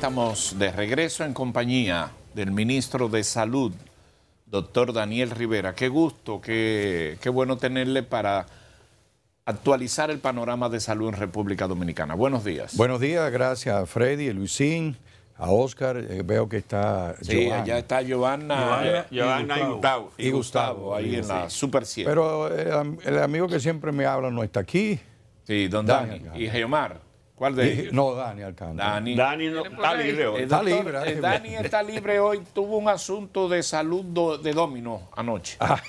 estamos de regreso en compañía del ministro de Salud, doctor Daniel Rivera. Qué gusto, qué, bueno tenerle para actualizar el panorama de salud en República Dominicana. Buenos días. Buenos días, gracias a Freddy, Luisín, a Oscar. Eh, veo que está Sí, allá está Giovanna, y, Gustavo. ahí en la Super 7. Pero eh, el, amigo que siempre me habla no está aquí. sí, don Dani. Y Geomar. Eh, no, Dani Alcántara. Dani, está libre hoy. Está libre. Eh, Dani está libre hoy. Tuvo un asunto de salud de domino anoche. Ah.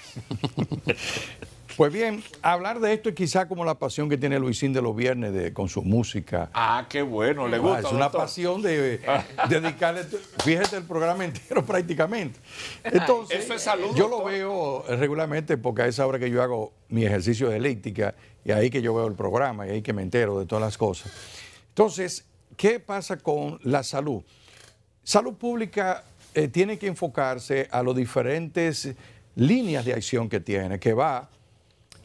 Pues bien, hablar de esto es quizá como la pasión que tiene Luisín de los viernes de, con su música. Ah, qué bueno, le ah, gusta. es una pasión de, ah. dedicarle, fíjate, el programa entero prácticamente. Entonces, yo lo veo regularmente porque a esa hora que yo hago mi ejercicio de elíptica y ahí que yo veo el programa y ahí que me entero de todas las cosas. Entonces, ¿qué pasa con la salud? Salud pública eh, tiene que enfocarse a las diferentes líneas de acción que tiene, que va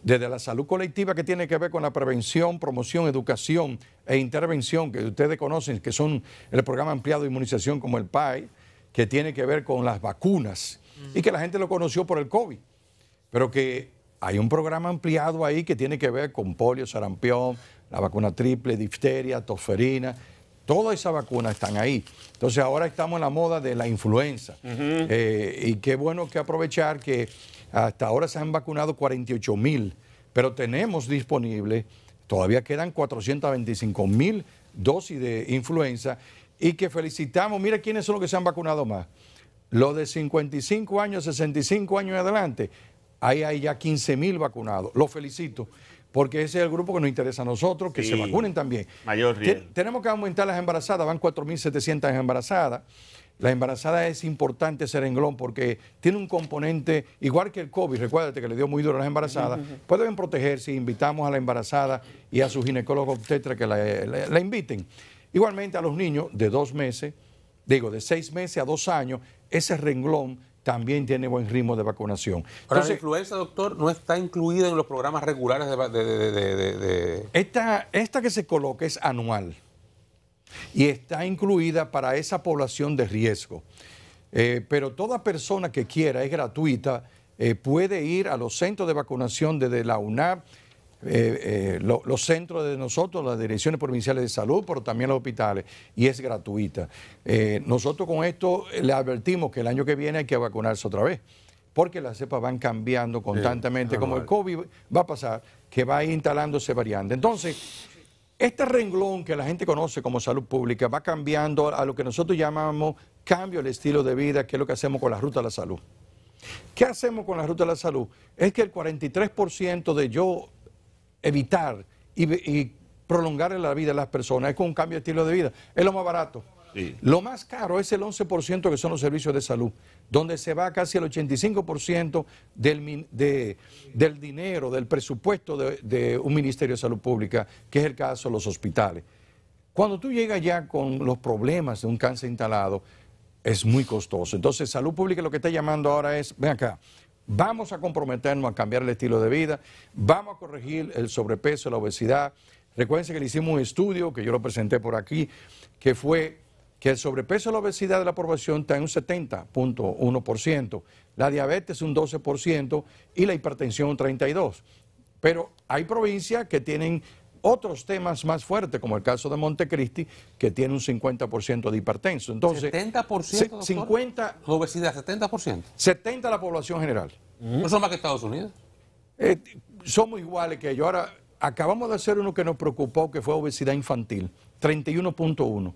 desde la salud colectiva que tiene que ver con la prevención, promoción, educación e intervención, que ustedes conocen, que son el programa ampliado de inmunización como el PAI, que tiene que ver con las vacunas y que la gente lo conoció por el COVID, pero que hay un programa ampliado ahí que tiene que ver con polio, sarampión, la vacuna triple, difteria, tosferina. Todas esas vacunas están ahí. Entonces ahora estamos en la moda de la influenza. Eh, y qué bueno que aprovechar que hasta ahora se han vacunado 48 mil, pero tenemos disponible, todavía quedan 425 mil dosis de influenza y que felicitamos. Mira quiénes son los que se han vacunado más. Los de 55 años, 65 años adelante. Ahí hay ya 15 mil vacunados. Los felicito porque ese es el grupo que nos interesa a nosotros, que se vacunen también. Mayor tenemos que aumentar las embarazadas, van 4.700 embarazadas. La embarazada es importante ese renglón porque tiene un componente, igual que el COVID, recuérdate que le dio muy duro a las embarazadas, pueden protegerse, invitamos a la embarazada y a su ginecólogo obstetra que la, la inviten. Igualmente a los niños de dos meses, digo, de seis meses a dos años, ese renglón también tiene buen ritmo de vacunación. Pero Entonces, la influenza, doctor, no está incluida en los programas regulares de... esta, esta que se coloca es anual y está incluida para esa población de riesgo. Eh, pero toda persona que quiera, es gratuita, eh, puede ir a los centros de vacunación desde la UNAP eh, eh, los centros de nosotros, las direcciones provinciales de salud, pero también los hospitales, y es gratuita. Eh, nosotros con esto le advertimos que el año que viene hay que vacunarse otra vez, porque las cepas van cambiando constantemente, como el COVID va a pasar, que va instalándose variante. Entonces, este renglón que la gente conoce como salud pública va cambiando a lo que nosotros llamamos cambio del estilo de vida, que es lo que hacemos con la ruta de la salud. ¿Qué hacemos con la ruta de la salud? Es que el 43% de yo evitar y, prolongar la vida de las personas. Es con un cambio de estilo de vida. Es lo más barato. Lo más caro es el 11% que son los servicios de salud, donde se va casi el 85% del, del dinero, del presupuesto de un Ministerio de Salud Pública, que es el caso de los hospitales. Cuando tú llegas ya con los problemas de un cáncer instalado, es muy costoso. Entonces, salud pública lo que está llamando ahora es, ven acá, Vamos a comprometernos a cambiar el estilo de vida, vamos a corregir el sobrepeso, la obesidad. Recuerden que le hicimos un estudio, que yo lo presenté por aquí, que fue que el sobrepeso y la obesidad de la población está en un 70.1%, la diabetes un 12% y la hipertensión un 32%. Pero hay provincias que tienen otros temas más fuertes, como el caso de Montecristi, que tiene un 50% de hipertenso. Entonces, ¿70%? 50, obesidad, 70%? 70% la población general. ¿No son más que Estados Unidos? Eh, somos iguales que ellos. Ahora, acabamos de hacer uno que nos preocupó, que fue obesidad infantil, 31.1.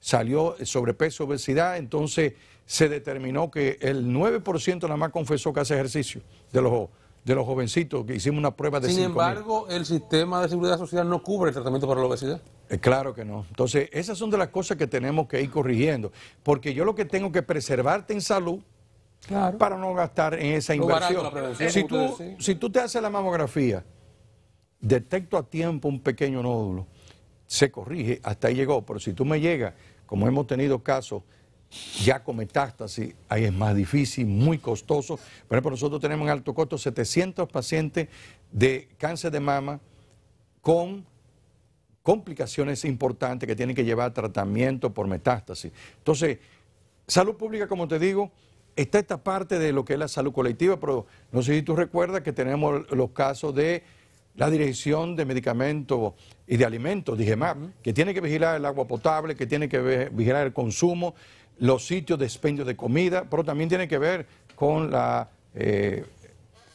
Salió sobrepeso, obesidad, entonces se determinó que el 9% nada más confesó que hace ejercicio de los de los jovencitos que hicimos una prueba de Sin embargo, el sistema de seguridad social no cubre el tratamiento para la obesidad. Eh, claro que no. Entonces, esas son de las cosas que tenemos que ir corrigiendo. Porque yo lo que tengo que preservarte en salud para no gastar en esa inversión. si, tú, si tú te haces la mamografía, detecto a tiempo un pequeño nódulo, se corrige, hasta ahí llegó. Pero si tú me llegas, como hemos tenido casos ya con metástasis, ahí es más difícil, muy costoso. Por ejemplo, nosotros tenemos en alto costo 700 pacientes de cáncer de mama con complicaciones importantes que tienen que llevar tratamiento por metástasis. Entonces, salud pública, como te digo, está esta parte de lo que es la salud colectiva, pero no sé si tú recuerdas que tenemos los casos de la Dirección de Medicamentos y de Alimentos, más, que tiene que vigilar el agua potable, que tiene que vigilar el consumo, los sitios de expendio de comida, pero también tiene que ver con el eh,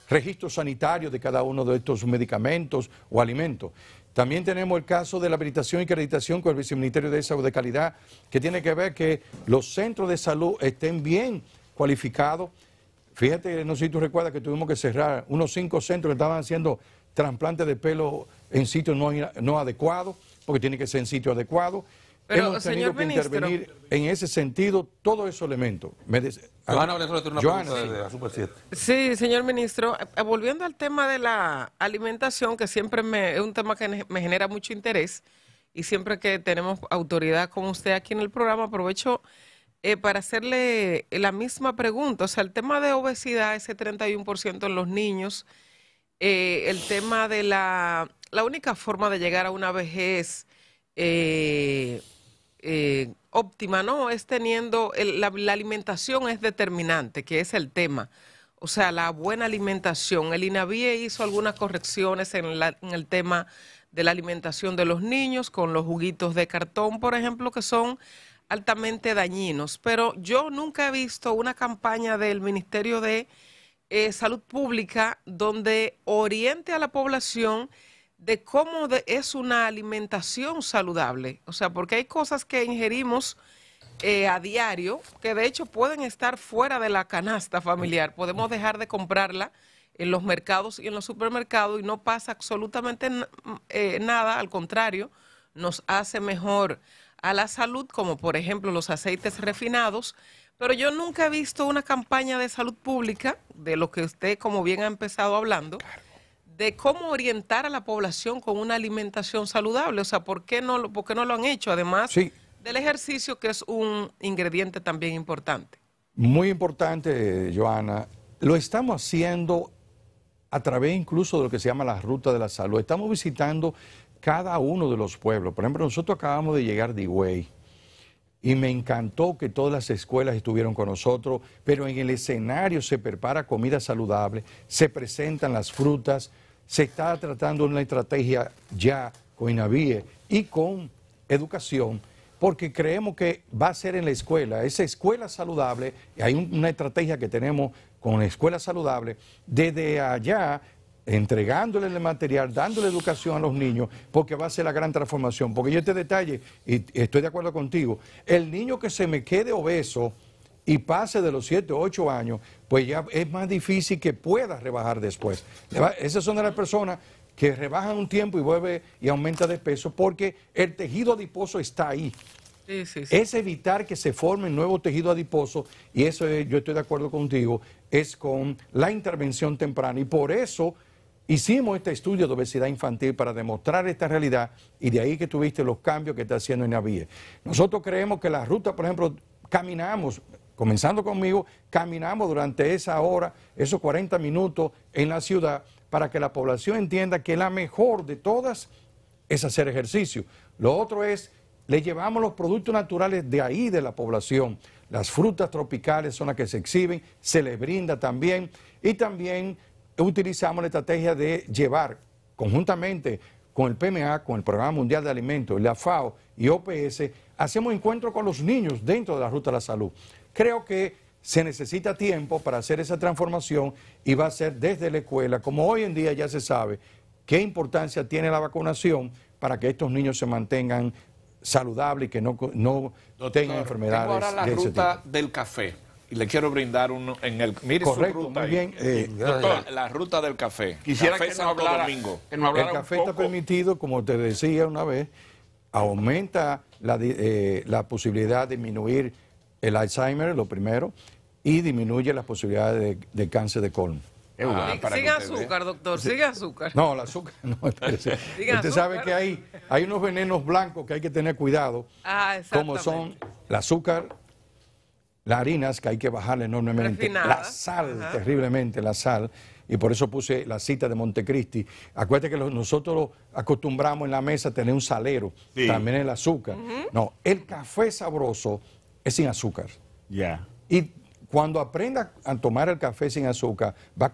registro sanitario de cada uno de estos medicamentos o alimentos. También tenemos el caso de la habilitación y acreditación con el Viceministerio de Salud de Calidad, que tiene que ver que los centros de salud estén bien cualificados. Fíjate, no sé si tú recuerdas que tuvimos que cerrar unos cinco centros que estaban haciendo trasplantes de pelo en sitios no, no adecuados, porque tiene que ser en sitios adecuados. Pero, hemos tenido señor que ministro, intervenir en ese sentido todo esos elementos. Juan una sí. de la Super 7. Sí, señor ministro, eh, eh, volviendo al tema de la alimentación, que siempre es un tema que me genera mucho interés, y siempre que tenemos autoridad como usted aquí en el programa, aprovecho eh, para hacerle la misma pregunta. O sea, el tema de obesidad, ese 31% en los niños, el tema de la, la única forma de llegar a una vejez... Eh, eh, óptima, ¿no? Es teniendo, la, alimentación es determinante, que es el tema. O sea, la buena alimentación. El INAVIE hizo algunas correcciones en, el tema de la alimentación de los niños con los juguitos de cartón, por ejemplo, que son altamente dañinos. Pero yo nunca he visto una campaña del Ministerio de eh, Salud Pública donde oriente a la población de cómo de, es una alimentación saludable. O sea, porque hay cosas que ingerimos eh, a diario que de hecho pueden estar fuera de la canasta familiar. Podemos dejar de comprarla en los mercados y en los supermercados y no pasa absolutamente eh, nada, al contrario, nos hace mejor a la salud, como por ejemplo los aceites refinados, pero yo nunca he visto una campaña de salud pública, de lo que usted como bien ha empezado hablando, de cómo orientar a la población con una alimentación saludable. O sea, ¿por qué no, por no lo han hecho? Además del ejercicio, que es un ingrediente también importante. Muy importante, Joana. Lo estamos haciendo a través incluso de lo que se llama la ruta de la salud. Estamos visitando cada uno de los pueblos. Por ejemplo, nosotros acabamos de llegar de Higüey y me encantó que todas las escuelas estuvieron con nosotros, pero en el escenario se prepara comida saludable, se presentan las frutas, se está tratando una estrategia ya con INAVIE y con educación, porque creemos que va a ser en la escuela, esa escuela saludable, hay una estrategia que tenemos con la escuela saludable, desde allá entregándole el material, dándole educación a los niños, porque va a ser la gran transformación. Porque yo este detalle, y estoy de acuerdo contigo, el niño que se me quede obeso, y pase de los 7 o 8 años, pues ya es más difícil que pueda rebajar después. Esas son de las personas que rebajan un tiempo y vuelve y aumenta de peso porque el tejido adiposo está ahí. Es evitar que se forme nuevo tejido adiposo y eso yo estoy de acuerdo contigo, es con la intervención temprana y por eso hicimos este estudio de obesidad infantil para demostrar esta realidad y de ahí que tuviste los cambios que está haciendo en vida... Nosotros creemos que la ruta, por ejemplo, caminamos, comenzando conmigo, caminamos durante esa hora, esos 40 minutos en la ciudad, para que la población entienda que la mejor de todas es hacer ejercicio. Lo otro es, le llevamos los productos naturales de ahí, de la población. Las frutas tropicales son las que se exhiben, se les brinda también. Y también utilizamos la estrategia de llevar conjuntamente con el PMA, con el Programa Mundial de Alimentos, la FAO y OPS, hacemos encuentros con los niños dentro de la Ruta de la Salud. Creo que se necesita tiempo para hacer esa transformación y va a ser desde la escuela, como hoy en día ya se sabe qué importancia tiene la vacunación para que estos niños se mantengan saludables y que no, no tengan enfermedades. ahora la ruta del café y le quiero brindar uno en el. Correcto, muy bien. Eh, la ruta del café. Quisiera que, no El café está permitido, como te decía una vez, aumenta la, eh, la posibilidad de disminuir el Alzheimer, lo primero, y disminuye las posibilidades de, cáncer de colon. Ah, azúcar, doctor, azúcar. No, el azúcar no. usted sabe que hay, hay unos venenos blancos que hay que tener cuidado, ah, como son el azúcar, las harinas que hay que bajar enormemente, la sal, terriblemente la sal, y por eso puse la cita de Montecristi. Acuérdate que nosotros acostumbramos en la mesa tener un salero, también el azúcar. No, el café sabroso es sin azúcar. Ya. Y cuando aprenda a tomar el café sin azúcar, va a,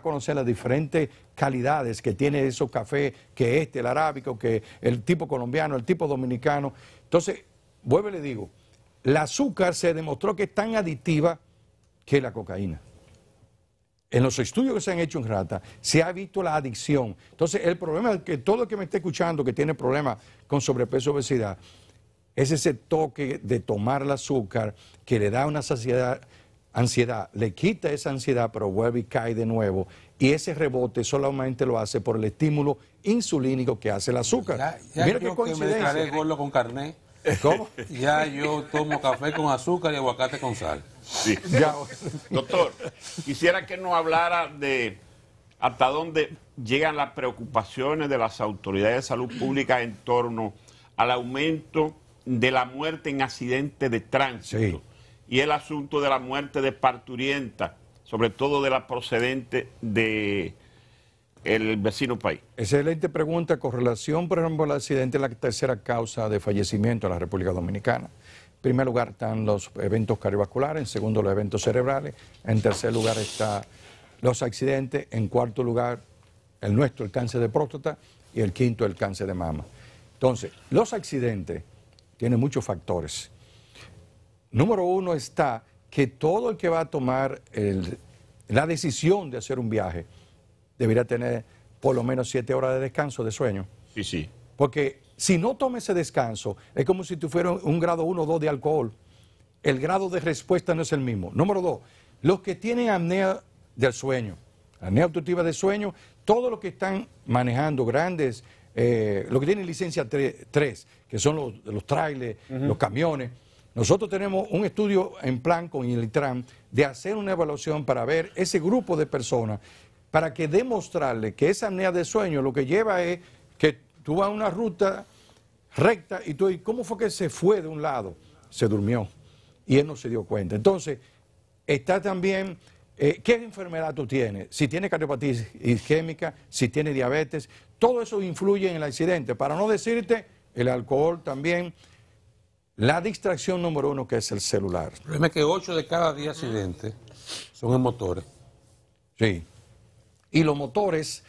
conocer, las diferentes calidades que tiene esos café que este, el arábico, que el tipo colombiano, el tipo dominicano. Entonces, vuelve y le digo, el azúcar se demostró que es tan adictiva que la cocaína. En los estudios que se han hecho en rata, se ha visto la adicción. Entonces, el problema es que todo el que me esté escuchando que tiene problemas con sobrepeso obesidad, es ese toque de tomar el azúcar que le da una saciedad, ansiedad, le quita esa ansiedad, pero vuelve y cae de nuevo. Y ese rebote solamente lo hace por el estímulo insulínico que hace el azúcar. Mira qué coincidencia. me con carne, ¿Cómo? Ya yo tomo café con azúcar y aguacate con sal. Doctor, quisiera que nos hablara de hasta dónde llegan las preocupaciones de las autoridades de salud pública en torno al aumento de la muerte en accidente de tránsito y el asunto de la muerte de parturienta, sobre todo de la procedente de vecino país. Excelente pregunta con relación, por ejemplo, al accidente, la tercera causa de fallecimiento en la República Dominicana. En primer lugar están los eventos cardiovasculares, en segundo los eventos cerebrales, en tercer lugar están los accidentes, en cuarto lugar el nuestro, el cáncer de próstata, y el quinto, el cáncer de mama. Entonces, los accidentes tiene muchos factores. Número uno está que todo el que va a tomar la decisión de hacer un viaje debería tener por lo menos siete horas de descanso, de sueño. Sí, sí. Porque si no toma ese descanso, es como si tú un grado uno o 2 de alcohol. El grado de respuesta no es el mismo. Número dos, los que tienen apnea del sueño, apnea obstructiva de sueño, todos los que están manejando grandes, eh, los que tienen licencia 3, que son los, los trailers, los camiones. Nosotros tenemos un estudio en plan con el ITRAN de hacer una evaluación para ver ese grupo de personas, para que demostrarle que esa apnea de sueño lo que lleva es que tú vas a una ruta recta y tú, ¿y ¿cómo fue que se fue de un lado? Se durmió y él no se dio cuenta. Entonces, está también... Eh, ¿Qué enfermedad tú tienes? Si tienes cardiopatía isquémica, si tienes diabetes, todo eso influye en el accidente. Para no decirte el alcohol también. La distracción número uno que es el celular. El problema es que 8 de cada 10 accidentes son en motores. Sí. Y los motores,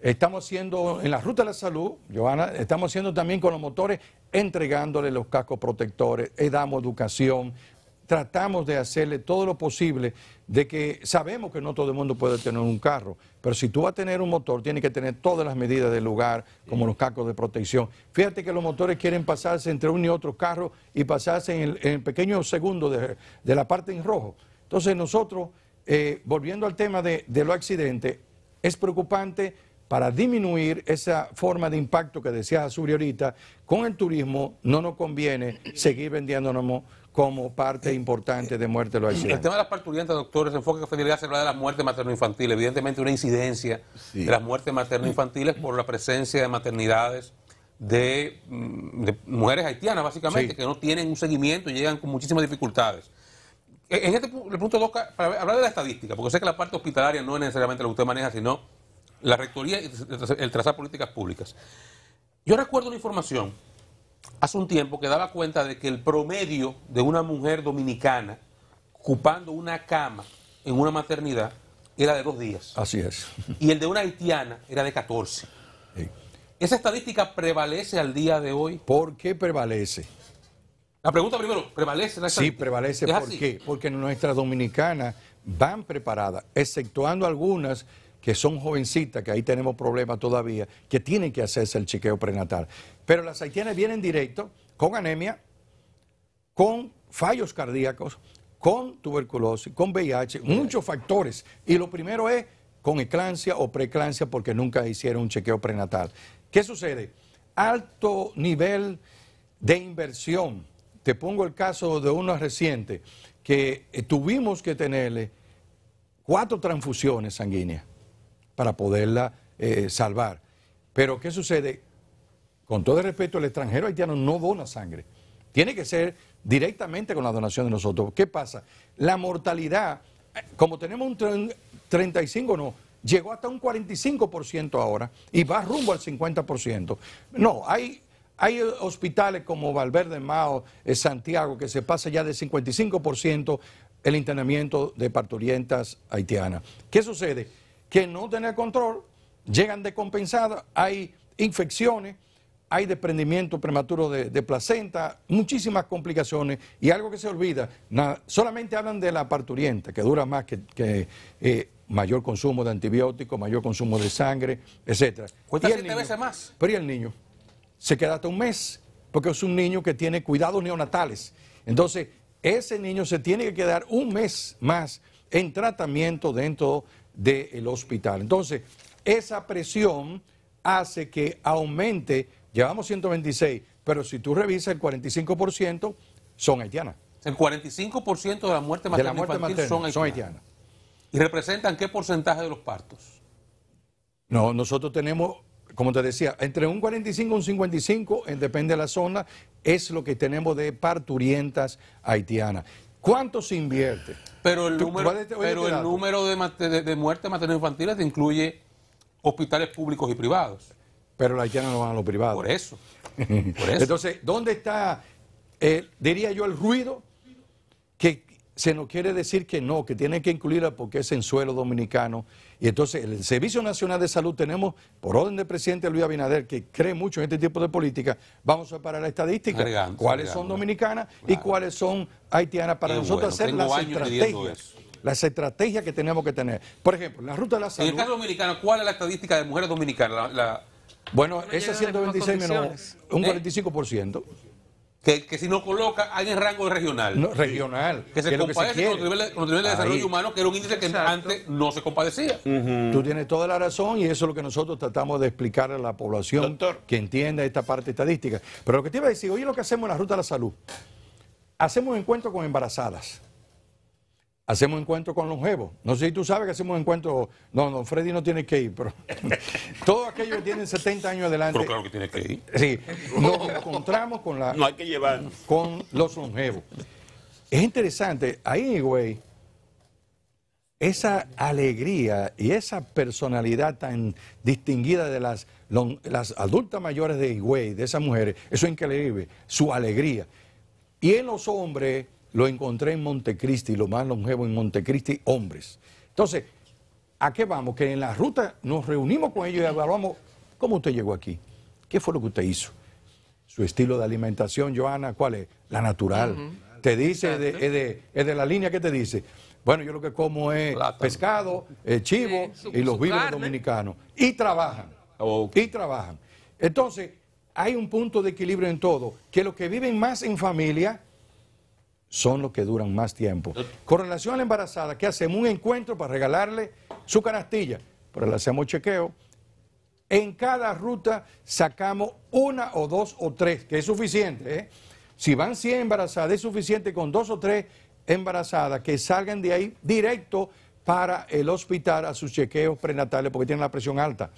estamos haciendo en la ruta de la salud, Joana, estamos haciendo también con los motores, entregándole los cascos protectores, eh, damos educación, tratamos de hacerle todo lo posible de que sabemos que no todo el mundo puede tener un carro, pero si tú vas a tener un motor, tiene que tener todas las medidas del lugar, como los cascos de protección. Fíjate que los motores quieren pasarse entre un y otro carro y pasarse en el, pequeño segundo de, la parte en rojo. Entonces nosotros, eh, volviendo al tema de, de los accidentes, es preocupante para disminuir esa forma de impacto que decías Azuri ahorita, con el turismo no nos conviene seguir vendiéndonos como parte eh, importante eh, de muerte lo los El tema de las parturientas, doctor, enfoque enfoque que se habla de las muertes materno infantil Evidentemente, una incidencia de las muertes materno-infantiles por la presencia de maternidades de, mm, mujeres haitianas, básicamente, que no tienen un seguimiento y llegan con muchísimas dificultades. E, en este punto, dos, para hablar de la estadística, porque sé que la parte hospitalaria no es necesariamente lo que usted maneja, sino la rectoría y el trazar políticas públicas. Yo recuerdo una información hace un tiempo que daba cuenta de que el promedio de una mujer dominicana ocupando una cama en una maternidad era de dos días. Así es. Y el de una haitiana era de 14. ¿Esa estadística prevalece al día de hoy? ¿Por qué prevalece? La pregunta primero, ¿prevalece la estadística? Sí, prevalece. ¿Por qué? Porque nuestras dominicanas van preparadas, exceptuando algunas que son jovencitas, que ahí tenemos problemas todavía, que tienen que hacerse el chequeo prenatal. Pero las haitianas vienen directo con anemia, con fallos cardíacos, con tuberculosis, con VIH, muchos factores. Y lo primero es con eclancia o preeclancia porque nunca hicieron un chequeo prenatal. ¿Qué sucede? Alto nivel de inversión. Te pongo el caso de una reciente que eh, tuvimos que tenerle cuatro transfusiones sanguíneas para poderla eh, salvar. Pero ¿qué sucede? Con todo el respeto, el extranjero haitiano no dona sangre. Tiene que ser directamente con la donación de nosotros. ¿Qué pasa? La mortalidad, eh, como tenemos un 35, no, llegó hasta un 45% ahora y va rumbo al 50%. No, hay, hay hospitales como Valverde Mao, eh, Santiago, que se pasa ya de 55% el internamiento de parturientas haitianas. ¿Qué sucede? que no tener control, llegan descompensadas, hay infecciones, hay desprendimiento prematuro de, placenta, muchísimas complicaciones y algo que se olvida, solamente hablan de la parturienta, que dura más que, eh, mayor consumo de antibióticos, mayor consumo de sangre, etc. Cuesta siete veces más. Pero el niño, se queda hasta un mes, porque es un niño que tiene cuidados neonatales. Entonces, ese niño se tiene que quedar un mes más en tratamiento dentro del hospital. Entonces, esa presión hace que aumente, llevamos 126, pero si tú revisas el 45% son haitianas. El 45% de las muertes la muerte materna, son, haitianas. son haitianas. ¿Y representan qué porcentaje de los partos? No, nosotros tenemos, como te decía, entre un 45 y un 55, depende de la zona, es lo que tenemos de parturientas haitianas. ¿Cuánto se invierte? Pero el número, de, de, muertes maternas infantiles incluye hospitales públicos y privados. Pero la haitianos no van a los privados. Por eso. Entonces, ¿dónde está, eh, diría yo, el ruido que se nos quiere decir que no, que tiene que incluirla porque es en suelo dominicano. Y entonces el Servicio Nacional de Salud tenemos, por orden del presidente Luis Abinader, que cree mucho en este tipo de política, vamos a separar la estadística, cuáles son dominicanas y cuáles son haitianas, para nosotros hacer las estrategias. Las estrategias que tenemos que tener. Por ejemplo, la ruta de la salud. En el caso dominicano, ¿cuál es la estadística de mujeres dominicanas? La, Bueno, es 126 menos un 45%. Que, si no coloca hay en rango regional. regional. Que se compadece con, los niveles, de desarrollo humano, que era un índice que antes no se compadecía. Tú tienes toda la razón y eso es lo que nosotros tratamos de explicar a la población que entienda esta parte estadística. Pero lo que te iba a decir, oye, lo que hacemos en la Ruta de la Salud. Hacemos encuentro con embarazadas hacemos encuentro con los longevos. No sé si tú sabes que hacemos encuentro. No, no, Freddy no tiene que ir, pero todos aquellos que tienen 70 años adelante. Pero claro que tiene que ir. Sí, nos encontramos con que llevar. Con los longevos. Es interesante, ahí, güey, esa alegría y esa personalidad tan distinguida de las, las adultas mayores de Higüey, de esas mujeres, eso es increíble, su alegría. Y en los hombres, lo encontré en Montecristi, lo más longevo en Montecristi, hombres. Entonces, ¿a qué vamos? Que en la ruta nos reunimos con ellos y evaluamos cómo usted llegó aquí, qué fue lo que usted hizo, su estilo de alimentación, Joana, ¿cuál es? La natural. Te dice, es de, la línea que te dice. Bueno, yo lo que como es pescado, chivo y los viven dominicanos. Y trabajan. Y trabajan. Entonces, hay un punto de equilibrio en todo, que los que viven más en familia son los que duran más tiempo. Con relación a la embarazada, que hacemos? Un encuentro para regalarle su canastilla, pero le hacemos chequeo. En cada ruta sacamos una o dos o tres, que es suficiente. ¿eh? Si van 100 embarazadas, es suficiente con dos o tres embarazadas que salgan de ahí directo para el hospital a sus chequeos prenatales porque tienen la presión alta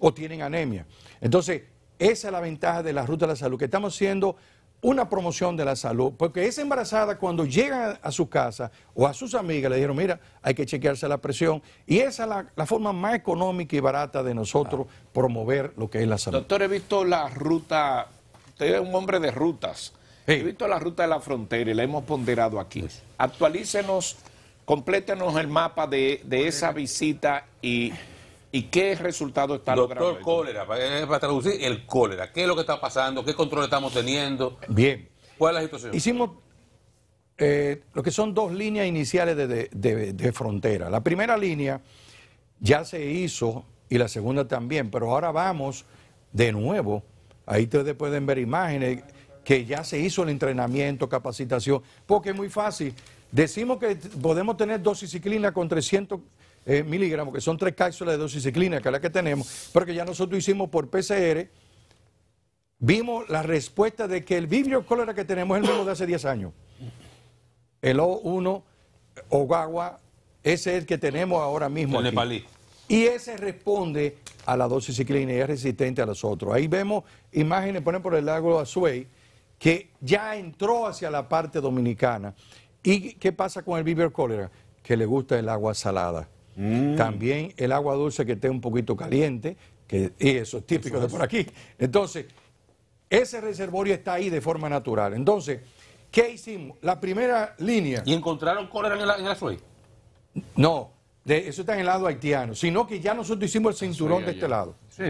o tienen anemia. Entonces, esa es la ventaja de la ruta de la salud, que estamos haciendo, una promoción de la salud, porque esa embarazada cuando llega a su casa o a sus amigas le dijeron, mira, hay que chequearse la presión, y esa es la, forma más económica y barata de nosotros promover lo que es la salud. Doctor, he visto la ruta, usted es un hombre de rutas, he visto la ruta de la frontera y la hemos ponderado aquí. Pues. Actualícenos, complétenos el mapa de pues. esa visita y ¿Y qué resultado está logrando? Doctor, cólera, para, traducir, el cólera. ¿Qué es lo que está pasando? ¿Qué control estamos teniendo? Bien. ¿Cuál es la situación? Hicimos eh, lo que son dos líneas iniciales de, frontera. La primera línea ya se hizo y la segunda también, pero ahora vamos de nuevo. Ahí ustedes pueden ver imágenes que ya se hizo el entrenamiento, capacitación, porque es muy fácil. Decimos que podemos tener dosis ciclina con 300 eh, miligramos, que son tres cápsulas de dosis doxiciclina, que es la que tenemos, pero que ya nosotros hicimos por PCR, vimos la respuesta de que el vibrio cólera que tenemos es el mismo de hace 10 años. El O1 Ogawa, ese es el que tenemos ahora mismo. Y ese responde a la dosis ciclina y es resistente a los otros. Ahí vemos imágenes, ponen por el lago Azuay, que ya entró hacia la parte dominicana. ¿Y qué pasa con el vibrio cólera? Que le gusta el agua salada. Mm. También el agua dulce que esté un poquito caliente, que, y eso es típico de por aquí. Entonces, ese reservorio está ahí de forma natural. Entonces, ¿qué hicimos? La primera línea. ¿Y encontraron cólera en el, en No, de, eso está en el lado haitiano, sino que ya nosotros hicimos el cinturón de este lado. Sí.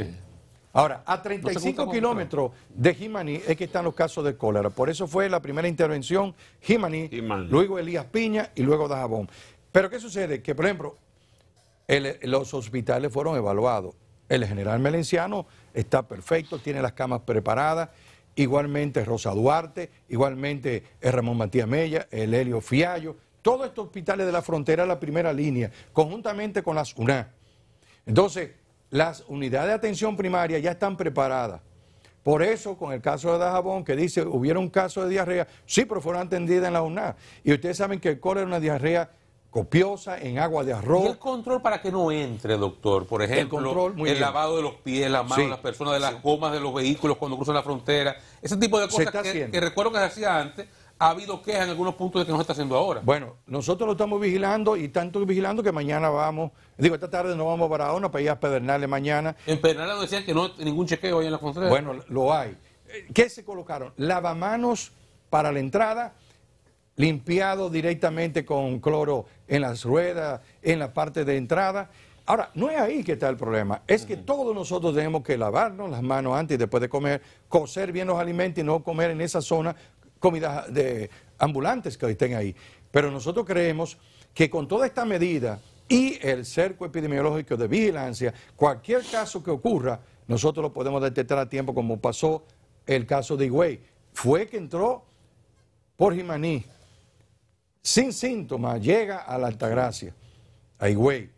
Ahora, a 35 kilómetros de Jimaní es que están los casos de cólera. Por eso fue la primera intervención Jimaní, luego Elías Piña y luego Dajabón. Pero ¿qué sucede? Que, por ejemplo, los hospitales fueron evaluados. El general Melenciano está perfecto, tiene las camas preparadas. Igualmente Rosa Duarte, igualmente Ramón Matías Mella, el Helio Fiallo. Todos estos hospitales de la frontera, la primera línea, conjuntamente con las UNA. Entonces, las unidades de atención primaria ya están preparadas. Por eso, con el caso de Dajabón, que dice, hubiera un caso de diarrea, sí, pero fueron atendidas en la UNA. Y ustedes saben que el cólera es una diarrea copiosa en agua de arroz. ¿Y el control para que no entre, doctor? Por ejemplo, el, el lavado de los pies, las manos las personas, de las gomas de los vehículos cuando cruzan la frontera. Ese tipo de cosas que, recuerdo que se hacía antes. Ha habido quejas en algunos puntos de que no se está haciendo ahora. Bueno, nosotros lo estamos vigilando y tanto vigilando que mañana vamos, digo, esta tarde no vamos a Baradona, para ir a Pedernales mañana. En Pedernales decían que no hay ningún chequeo ahí en la frontera. Bueno, lo hay. Eh, ¿Qué se colocaron? Lavamanos para la entrada, limpiado directamente con cloro en las ruedas, en la parte de entrada. Ahora, no es ahí que está el problema, es que todos nosotros tenemos que lavarnos las manos antes y después de comer, cocer bien los alimentos y no comer en esa zona comidas de ambulantes que estén ahí. Pero nosotros creemos que con toda esta medida y el cerco epidemiológico de vigilancia, cualquier caso que ocurra, nosotros lo podemos detectar a tiempo, como pasó el caso de Higüey. Fue que entró por Jimaní, sin síntomas, llega a la Altagracia, a Higüey.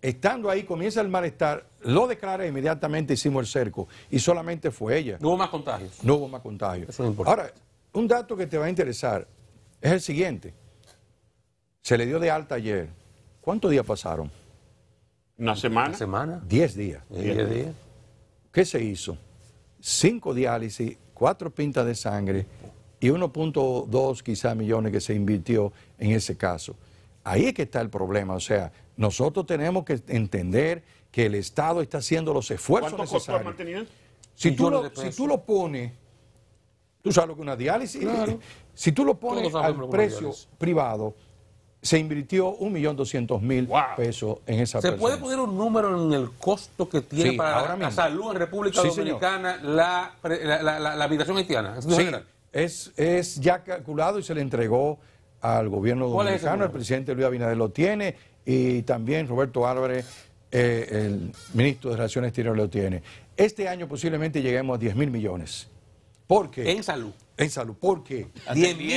Estando ahí, comienza el malestar, lo declara e inmediatamente hicimos el cerco. Y solamente fue ella. No hubo más contagios. No hubo más contagios. Ahora, un dato que te va a interesar es el siguiente. Se le dio de alta ayer. ¿Cuántos días pasaron? ¿Una semana? ¿Una semana? Diez días. Diez días. ¿Qué se hizo? Cinco diálisis, cuatro pintas de sangre, y 1.2 quizá millones que se invirtió en ese caso. Ahí es que está el problema, o sea, nosotros tenemos que entender que el Estado está haciendo los esfuerzos necesarios. Si tú, lo, si tú lo pones, tú sabes lo que una diálisis, si tú lo pones al precio privado, se invirtió 1.200.000 mil pesos en esa ¿Se puede poner un número en el costo que tiene para la salud en República Dominicana la, la, habitación haitiana? sí, es, ya calculado y se le entregó al gobierno dominicano, el presidente Luis Abinader lo tiene y también Roberto Álvarez, eh, el ministro de Relaciones Exteriores, lo tiene. Este año posiblemente lleguemos a 10 mil millones. ¿Por qué? En salud. En salud. ¿Por qué?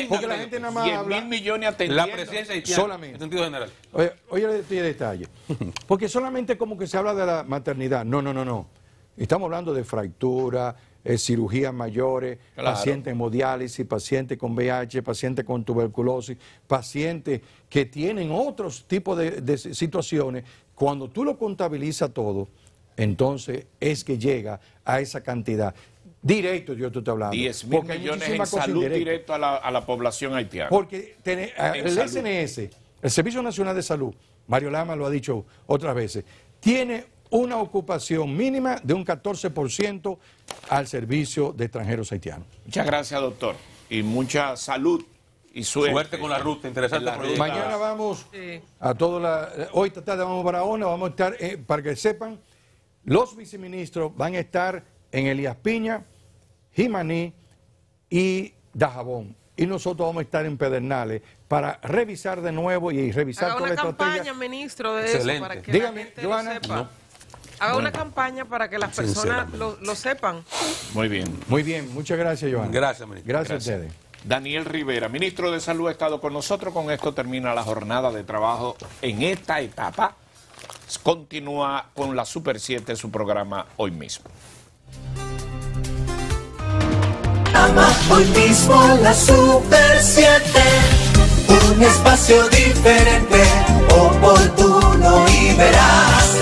porque la gente nada más 10 mil millones atendiendo. La Solamente. En sentido general. Oye, oye detalle. Porque solamente como que se habla de la maternidad. No, no, no, no. Estamos hablando de fractura, eh, cirugías mayores, pacientes pacientes hemodiálisis, pacientes con VIH, pacientes con tuberculosis, pacientes que tienen otros tipos de, situaciones. Cuando tú lo contabilizas todo, entonces es que llega a esa cantidad. Directo, yo te estoy hablando. 10 mil millones en salud directo, a, la, población haitiana. Porque eh, el SNS, el Servicio Nacional de Salud, Mario Lama lo ha dicho otras veces, tiene una ocupación mínima de un 14% al servicio de extranjeros haitianos. Muchas gracias, doctor. Y mucha salud y suerte. suerte con la ruta, interesante. Mañana vamos a toda la... Eh, hoy esta tarde vamos a Barahona, vamos a estar, eh, para que sepan, los viceministros van a estar en Elías Piña, Jimaní y Dajabón y nosotros vamos a estar en Pedernales para revisar de nuevo y revisar toda una campaña, ministro, para que Haga una campaña para que las personas lo, sepan. Muy bien. Muy bien, muchas gracias, Joan. Gracias, ministro. Gracias, a ustedes. Daniel Rivera, ministro de Salud, ha estado con nosotros. Con esto termina la jornada de trabajo en esta etapa. Continúa con la Super 7, su programa hoy mismo. Hoy mismo la Super 7, un espacio diferente, oportuno y verás.